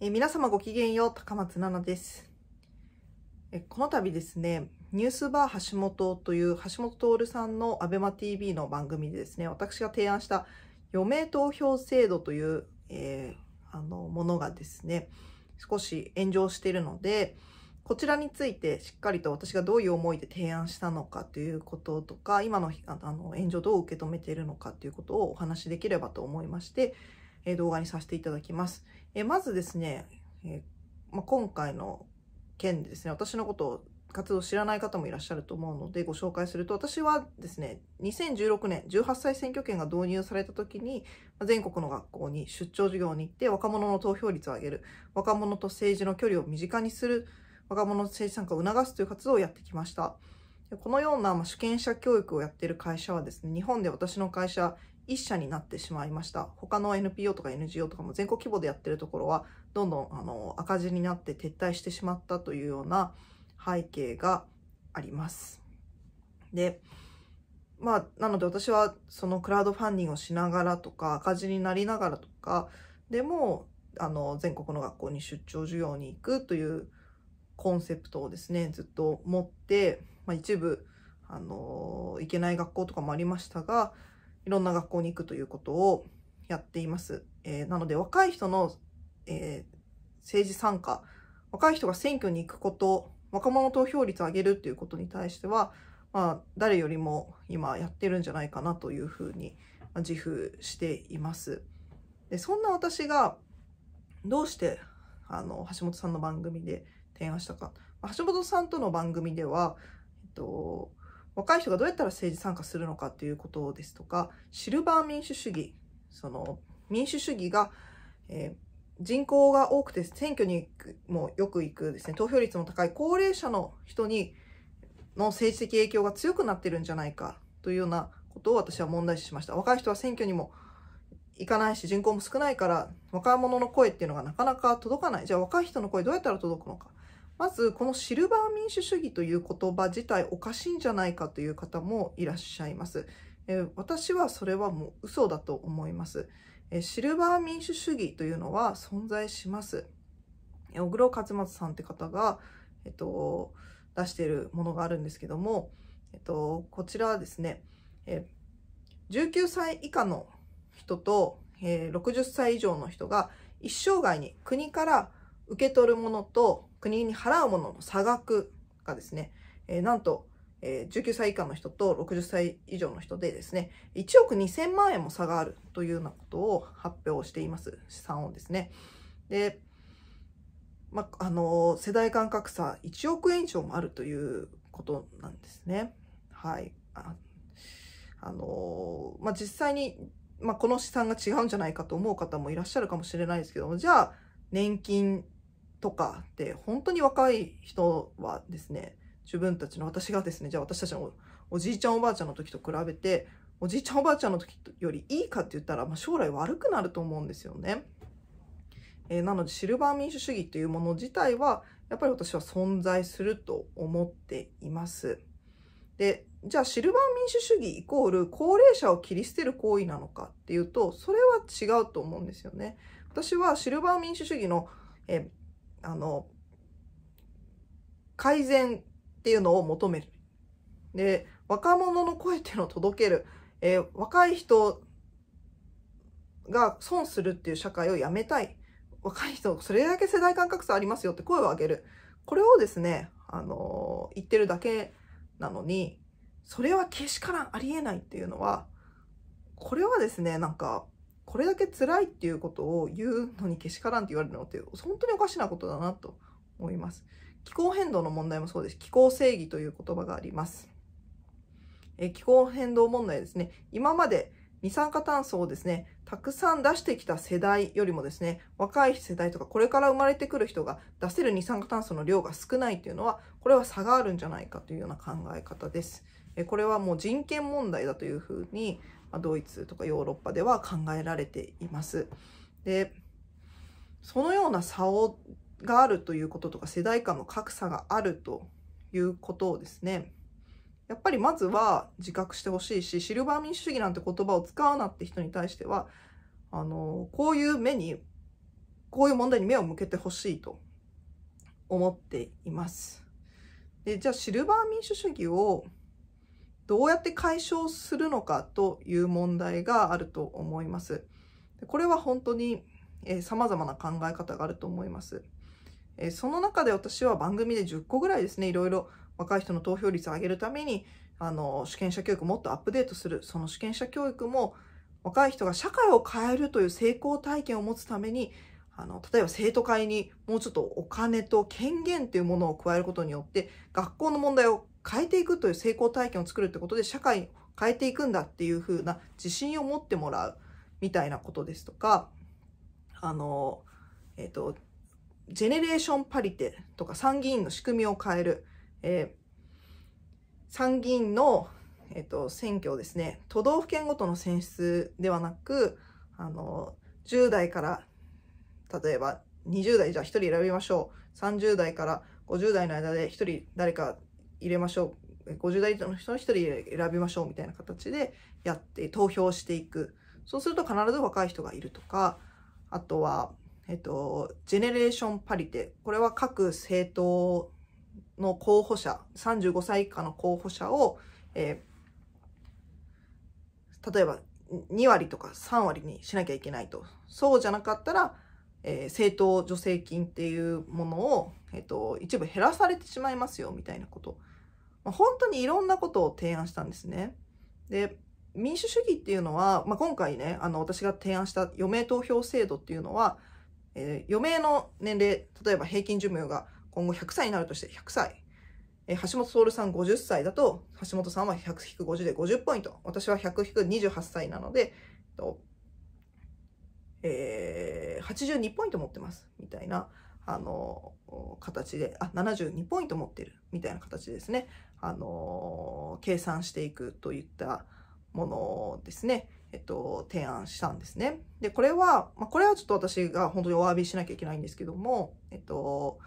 え皆様ごきげんよう、高松菜奈です。えこの度ですね、ニュースバー橋本という橋本徹さんの ABEMATV の番組でですね、私が提案した余命投票制度という、えー、あのものがですね、少し炎上しているので、こちらについてしっかりと私がどういう思いで提案したのかということとか、今のあの炎上どう受け止めているのかということをお話しできればと思いまして、え動画にさせていただきます。えまずですね、えまあ、今回の件でですね、私のことを活動知らない方もいらっしゃると思うのでご紹介すると私はですね2016年18歳選挙権が導入された時に全国の学校に出張授業に行って若者の投票率を上げる若者と政治の距離を身近にする若者の政治参加を促すという活動をやってきましたこのような主権者教育をやっている会社はですね日本で私の会社一社になってしまいました。他の NPO とか NGO とかも全国規模でやってるところは、どんどんあの赤字になって撤退してしまったというような背景があります。で、まあ、なので私はそのクラウドファンディングをしながらとか、赤字になりながらとか、でも、あの、全国の学校に出張授業に行くというコンセプトをですね、ずっと持って、まあ、一部、あの、行けない学校とかもありましたが、いろんな学校に行くということをやっています。えー、なので若い人の、えー、政治参加、若い人が選挙に行くこと、若者投票率を上げるということに対しては、まあ、誰よりも今やってるんじゃないかなというふうに自負しています。でそんな私がどうしてあの橋本さんの番組で提案したか橋本さんとの番組では、えっと、若い人がどうやったら政治参加するのかということですとか、シルバー民主主義、その民主主義が、えー、人口が多くて選挙にもよく行くですね、投票率も高い高齢者の人にの政治的影響が強くなってるんじゃないかというようなことを私は問題視しました。若い人は選挙にも行かないし人口も少ないから若者の声っていうのがなかなか届かない。じゃあ若い人の声どうやったら届くのか。まずこのシルバー民主主義という言葉自体おかしいんじゃないかという方もいらっしゃいます。え私はそれはもう嘘だと思います、えシルバー民主主義というのは存在します。小黒勝松さんって方が、えっと、出しているものがあるんですけども、えっと、こちらはですね、え19歳以下の人と、えー、60歳以上の人が一生涯に国から受け取るものと国に払うものの差額がですね、えー、なんと、えー、19歳以下の人と60歳以上の人でですね、1億2000万円も差があるというようなことを発表しています。試算をですね。で、まあ、のー、世代間格差1億円以上もあるということなんですね。はい。あ、あのー、まあ、実際に、まあ、この試算が違うんじゃないかと思う方もいらっしゃるかもしれないですけども、じゃあ、年金とかって本当に若い人はですね自分たちの私がですねじゃあ私たちのおじいちゃんおばあちゃんの時と比べておじいちゃんおばあちゃんの時よりいいかって言ったら、まあ、将来悪くなると思うんですよね。えー、なのでシルバー民主主義というもの自体はやっぱり私は存在すると思っています。でじゃあシルバー民主主義イコール高齢者を切り捨てる行為なのかっていうとそれは違うと思うんですよね。私はシルバー民主主義のえあの、改善っていうのを求める。で、若者の声っていうのを届ける。えー、若い人が損するっていう社会をやめたい。若い人、それだけ世代間格差ありますよって声を上げる。これをですね、あのー、言ってるだけなのに、それはけしからんありえないっていうのは、これはですね、なんか、これだけ辛いっていうことを言うのにけしからんって言われるのって本当におかしなことだなと思います。気候変動の問題もそうです。気候正義という言葉があります。え気候変動問題ですね。今まで二酸化炭素をですね、たくさん出してきた世代よりもですね、若い世代とかこれから生まれてくる人が出せる二酸化炭素の量が少ないというのは、これは差があるんじゃないかというような考え方です。これはもう人権問題だというふうに、ドイツとかヨーロッパでは考えられています。でそのような差をがあるということとか世代間の格差があるということをですねやっぱりまずは自覚してほしいしシルバー民主主義なんて言葉を使うなって人に対してはあのこういう目にこういう問題に目を向けてほしいと思っています。でじゃあシルバー民主主義をどうやって解消するのかという問題があると思います。これは本当に、えー、様々な考え方があると思います。えー、その中で私は番組で10個ぐらいですね、いろいろ若い人の投票率を上げるために、あの、主権者教育もっとアップデートする。その主権者教育も若い人が社会を変えるという成功体験を持つために、あの、例えば生徒会にもうちょっとお金と権限というものを加えることによって、学校の問題を変えていくという成功体験を作るってことで社会を変えていくんだっていう風な自信を持ってもらうみたいなことですとか、あの、えっ、ー、と、ジェネレーションパリテとか参議院の仕組みを変える、えー、参議院の、えっ、ー、と、選挙をですね、都道府県ごとの選出ではなく、あの、10代から、例えば20代じゃあ1人選びましょう。30代から50代の間で1人誰か入れましょう50代の人の1人選びましょうみたいな形でやって投票していくそうすると必ず若い人がいるとかあとは、えっと、ジェネレーションパリテこれは各政党の候補者35歳以下の候補者を、えー、例えば2割とか3割にしなきゃいけないとそうじゃなかったらえー、政党助成金っていうものを、えー、と、一部減らされてしまいますよみたいなこと、まあ、本当にいろんなことを提案したんですね。で民主主義っていうのは、まあ、今回ねあの私が提案した余命投票制度っていうのは、えー、余命の年齢例えば平均寿命が今後100歳になるとして100歳、えー、橋本徹さん50歳だと橋本さんは100-50で50ポイント私は100-28歳なので、ええー、82ポイント持ってます、みたいな、あの、形で、あ、72ポイント持ってる、みたいな形ですね。あの、計算していくといったものですね。えっと、提案したんですね。で、これは、まあ、これはちょっと私が本当にお詫びしなきゃいけないんですけども、えっと、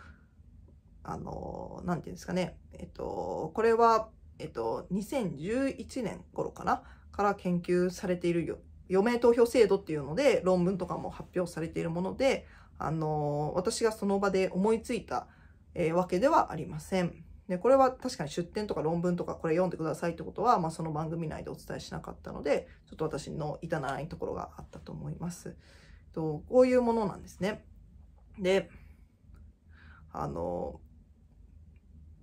あの、なんていうんですかね。えっと、これは、えっと、2011年頃かな、から研究されているよ余命投票制度っていうので論文とかも発表されているもので、あの私がその場で思いついた、えー、わけではありません。でこれは確かに出典とか論文とかこれ読んでくださいってことは、まあ、その番組内でお伝えしなかったのでちょっと私の至らないところがあったと思います。とこういうものなんですね。であの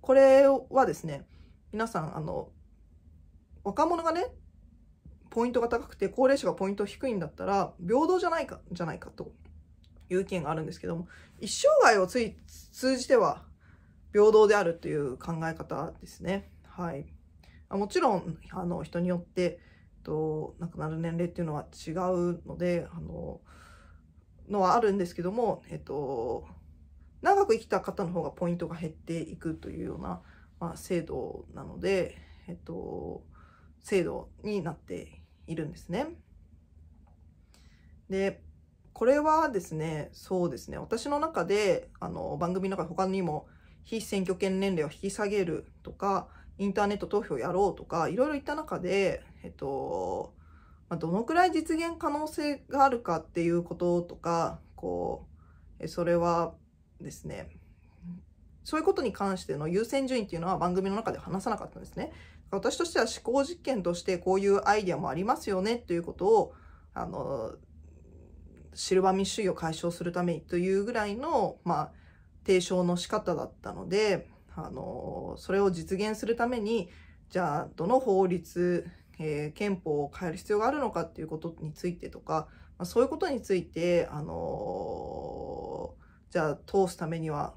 これはですね皆さんあの若者がねポイントが高くて高齢者がポイント低いんだったら平等じゃないかじゃないかという意見があるんですけども一生涯をつい通じては平等であるという考え方ですね。はい、もちろんあの人によってと亡くなる年齢っていうのは違うのであののはあるんですけども、えっと、長く生きた方の方がポイントが減っていくというような、まあ、制度なので、えっと、制度になっているんですね。で、これはですね、そうですね、私の中で、あの、番組の中で他にも、非選挙権年齢を引き下げるとか、インターネット投票やろうとか、いろいろ言った中で、えっと、まあ、どのくらい実現可能性があるかっていうこととか、こう、それはですね、そういうことに関しての優先順位っていうのは番組の中で話さなかったんですね。私としては思考実験としてこういうアイデアもありますよねということを、あの、シルバー民主主義を解消するためにというぐらいの、まあ、提唱の仕方だったので、あの、それを実現するために、じゃあ、どの法律、えー、憲法を変える必要があるのかっていうことについてとか、まあ、そういうことについて、あのー、じゃあ、通すためには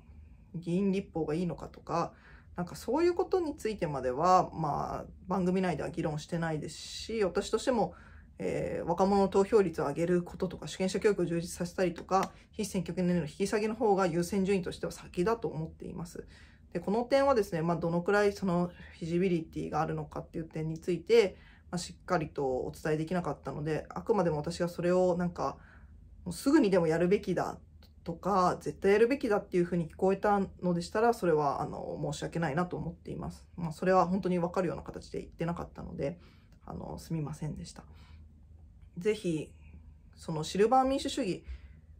議員立法がいいのかとか、なんかそういうことについてまでは、まあ、番組内では議論してないですし、私としても、えー、若者の投票率を上げることとか、主権者教育を充実させたりとか、非選挙権年齢の引き下げの方が優先順位としては先だと思っています。で、この点はですね、まあ、どのくらいそのフィジビリティがあるのかっていう点について、まあ、しっかりとお伝えできなかったので、あくまでも私がそれをなんか、もうすぐにでもやるべきだとか、絶対やるべきだっていうふうに聞こえたのでしたら、それは、あの、申し訳ないなと思っています。まあ、それは本当にわかるような形で言ってなかったので、あの、すみませんでした。ぜひ、そのシルバー民主主義、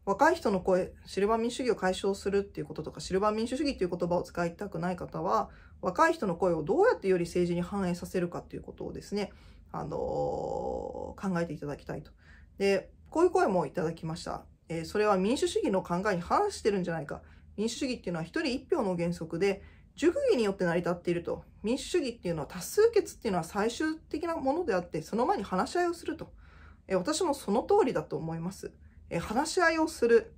若い人の声、シルバー民主主義を解消するっていうこととか、シルバー民主主義っていう言葉を使いたくない方は、若い人の声をどうやってより政治に反映させるかっていうことをですね、あのー、考えていただきたいと。で、こういう声もいただきました。えそれは民主主義の考えに反してるんじゃないか。民主主義っていうのは一人一票の原則で、熟議によって成り立っていると。民主主義っていうのは多数決っていうのは最終的なものであって、その前に話し合いをすると。え私もその通りだと思います。え話し合いをする、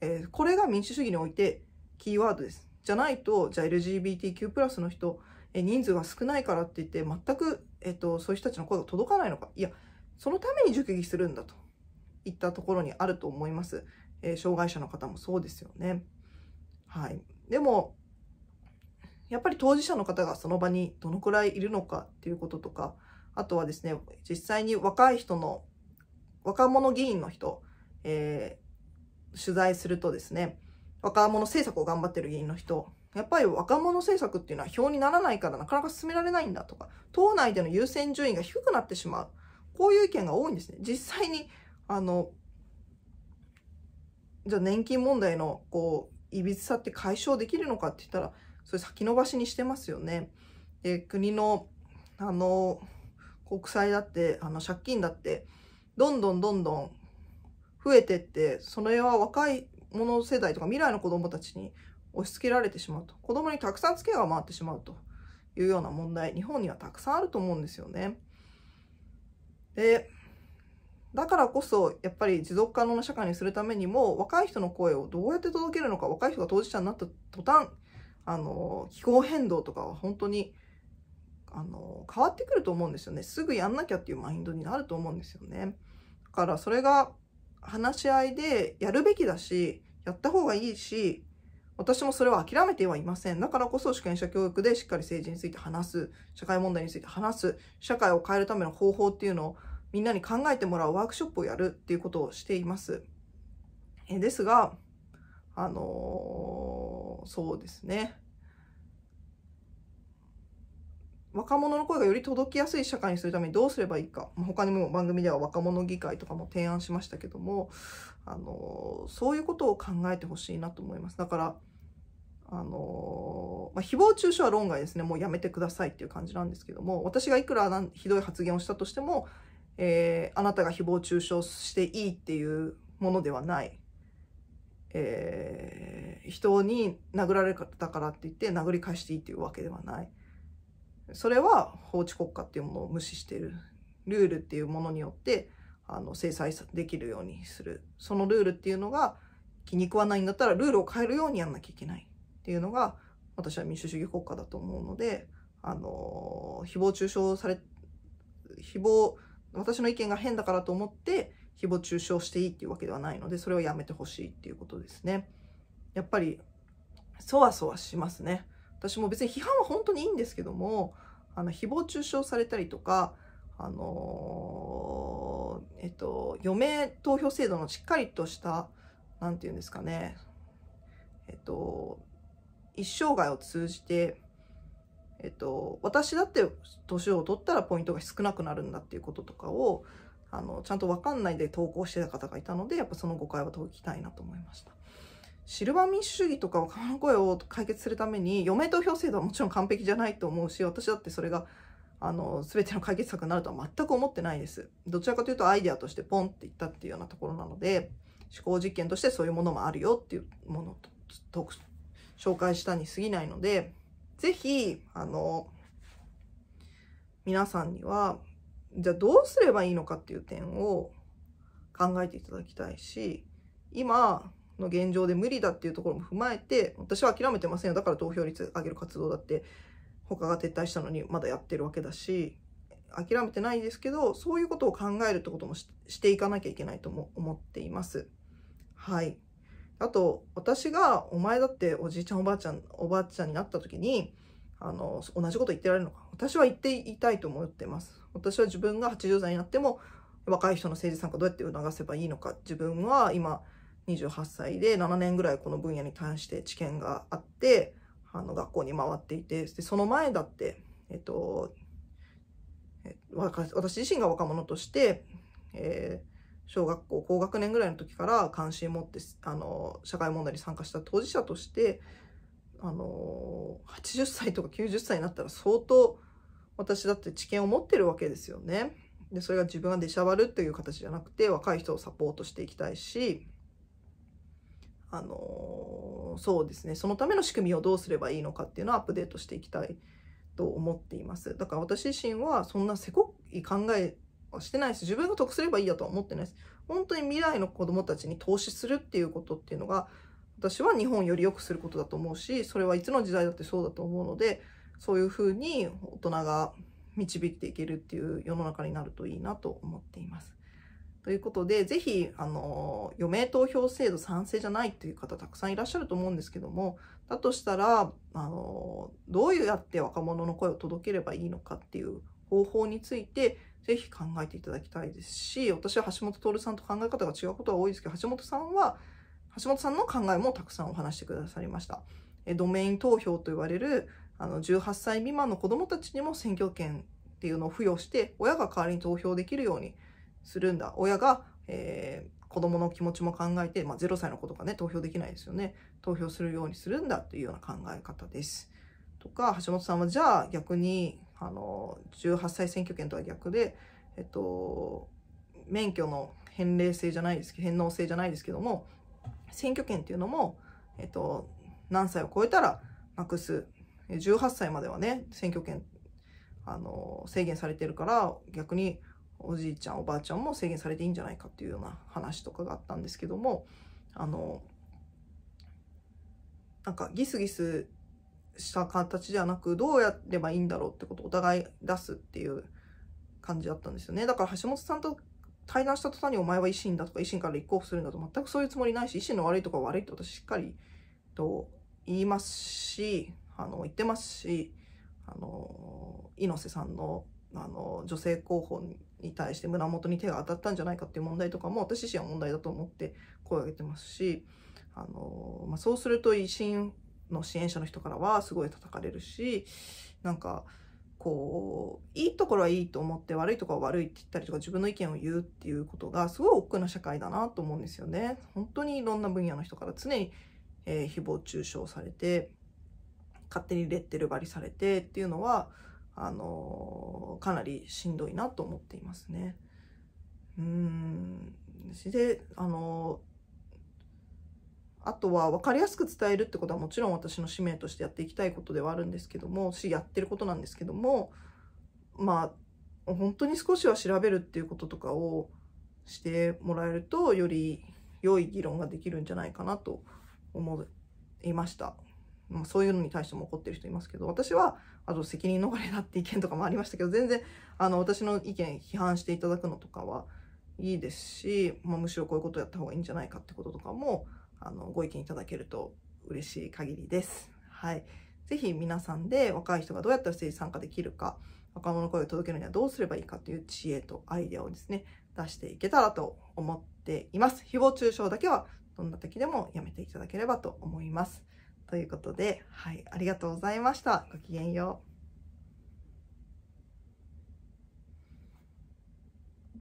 えこれが民主主義においてキーワードです。じゃないと、じゃあ LGBTQ の人、え人数が少ないからって言って、全く、えっと、そういう人たちの声が届かないのか。いや、そのために熟議するんだと。いったところにあると思います。えー、障害者の方もそうですよね。はい。でも、やっぱり当事者の方がその場にどのくらいいるのかっていうこととか、あとはですね、実際に若い人の、若者議員の人、えー、取材するとですね、若者政策を頑張ってる議員の人、やっぱり若者政策っていうのは票にならないからなかなか進められないんだとか、党内での優先順位が低くなってしまう。こういう意見が多いんですね。実際にあの、じゃあ年金問題の、こう、いびつさって解消できるのかって言ったら、それ先延ばしにしてますよね。で、国の、あの、国債だって、あの、借金だって、どんどんどんどん増えてって、それは若い者世代とか未来の子供たちに押し付けられてしまうと。子供にたくさん付けが回ってしまうというような問題、日本にはたくさんあると思うんですよね。で、だからこそ、やっぱり持続可能な社会にするためにも、若い人の声をどうやって届けるのか、若い人が当事者になった途端、あの、気候変動とかは本当に、あの、変わってくると思うんですよね。すぐやんなきゃっていうマインドになると思うんですよね。だからそれが話し合いでやるべきだし、やった方がいいし、私もそれは諦めてはいません。だからこそ主権者教育でしっかり政治について話す、社会問題について話す、社会を変えるための方法っていうのをみんなに考えてもらうワークショップをやるっていうことをしています。えですが、あのー、そうですね。若者の声がより届きやすい社会にするためにどうすればいいか、他にも番組では若者議会とかも提案しましたけども、あのー、そういうことを考えてほしいなと思います。だから、あのー、まあ、誹謗中傷は論外ですね。もうやめてくださいっていう感じなんですけども、私がいくらひどい発言をしたとしても、えー、あなたが誹謗中傷していいっていうものではない。えー、人に殴られたからって言って殴り返していいっていうわけではない。それは法治国家っていうものを無視している。ルールっていうものによってあの制裁できるようにする。そのルールっていうのが気に食わないんだったらルールを変えるようにやんなきゃいけないっていうのが私は民主主義国家だと思うので、あの、誹謗中傷され、誹謗私の意見が変だからと思って誹謗中傷していいっていうわけではないのでそれをやめてほしいっていうことですねやっぱりそわそわしますね私も別に批判は本当にいいんですけどもあの誹謗中傷されたりとかあのー、えっと余命投票制度のしっかりとした何て言うんですかねえっと一生涯を通じてえっと、私だって年を取ったらポイントが少なくなるんだっていうこととかをあのちゃんと分かんないで投稿してた方がいたのでやっぱその誤解は解きたいなと思いました。シルバー民主主義とか若者の声を解決するために余命投票制度はもちろん完璧じゃないと思うし私だってそれがあの全ての解決策になるとは全く思ってないですどちらかというとアイデアとしてポンっていったっていうようなところなので思考実験としてそういうものもあるよっていうものを紹介したに過ぎないのでぜひ、あの、皆さんには、じゃあどうすればいいのかっていう点を考えていただきたいし、今の現状で無理だっていうところも踏まえて、私は諦めてませんよ。だから投票率上げる活動だって、他が撤退したのにまだやってるわけだし、諦めてないですけど、そういうことを考えるってこともしていかなきゃいけないとも思っています。はい。あと、私が、お前だっておじいちゃんおばあちゃん、おばあちゃんになった時に、あの、同じこと言ってられるのか。私は言っていたいと思ってます。私は自分が80歳になっても、若い人の政治参加どうやって促せばいいのか。自分は今、28歳で7年ぐらいこの分野に対して知見があって、あの、学校に回っていて、でその前だって、えっと、え私自身が若者として、えー小学校高学年ぐらいの時から関心持ってあの社会問題に参加した当事者としてあの80歳とか90歳になったら相当私だって知見を持ってるわけですよね。でそれが自分が出しゃばるという形じゃなくて若い人をサポートしていきたいしあのそうですねそのための仕組みをどうすればいいのかっていうのをアップデートしていきたいと思っています。だから私自身はそんなせこい考えしてないし、自分が得すればいいやとは思ってないです。本当に未来の子供たちに投資するっていうことっていうのが、私は日本をより良くすることだと思うし、それはいつの時代だってそうだと思うので、そういうふうに大人が導いていけるっていう世の中になるといいなと思っています。ということで、ぜひ、あの、余命投票制度賛成じゃないっていう方たくさんいらっしゃると思うんですけども、だとしたら、あの、どうやって若者の声を届ければいいのかっていう方法について、ぜひ考えていただきたいですし、私は橋本徹さんと考え方が違うことは多いですけど、橋本さんは、橋本さんの考えもたくさんお話してくださりました。えドメイン投票と言われる、あの、18歳未満の子供たちにも選挙権っていうのを付与して、親が代わりに投票できるようにするんだ。親が、えー子供の気持ちも考えて、まあ、0歳の子とかね、投票できないですよね。投票するようにするんだというような考え方です。とか、橋本さんはじゃあ逆にあの18歳選挙権とは逆で、えっと、免許の返礼制じゃないですけど返納制じゃないですけども選挙権っていうのも、えっと、何歳を超えたらなくす18歳まではね選挙権あの制限されてるから逆におじいちゃんおばあちゃんも制限されていいんじゃないかっていうような話とかがあったんですけどもあのなんかギスギスした形じゃなく、どうやればいいんだろうってことをお互い出すっていう感じだったんですよね。だから橋本さんと対談した途端にお前は維新だとか維新から立候補するんだと全くそういうつもりないし、維新の悪いとか悪いって私しっかりと言いますし、あの、言ってますし、あの、猪瀬さんの、あの、女性候補に対して胸元に手が当たったんじゃないかっていう問題とかも私自身は問題だと思って声を上げてますし、あの、まあ、そうすると維新の支援者の人からはすごい叩かれるし、なんか、こう、いいところはいいと思って悪いところは悪いって言ったりとか自分の意見を言うっていうことがすごい億劫な社会だなと思うんですよね。本当にいろんな分野の人から常に、えー、誹謗中傷されて、勝手にレッテル貼りされてっていうのは、あのー、かなりしんどいなと思っていますね。うん。で、あのあとは分かりやすく伝えるってことはもちろん私の使命としてやっていきたいことではあるんですけどもしやってることなんですけどもまあ本当に少しは調べるっていうこととかをしてもらえるとより良い議論ができるんじゃないかなと思いました。まそういうのに対しても怒ってる人いますけど私はあと責任逃れだって意見とかもありましたけど全然あの私の意見批判していただくのとかはいいですし、まあ、むしろこういうことをやった方がいいんじゃないかってこととかもあの、ご意見いただけると嬉しい限りです。はい。ぜひ皆さんで若い人がどうやったら政治参加できるか、若者の声を届けるにはどうすればいいかという知恵とアイデアをですね、出していけたらと思っています。誹謗中傷だけはどんな時でもやめていただければと思います。ということで、はい、ありがとうございました。ごきげんよう。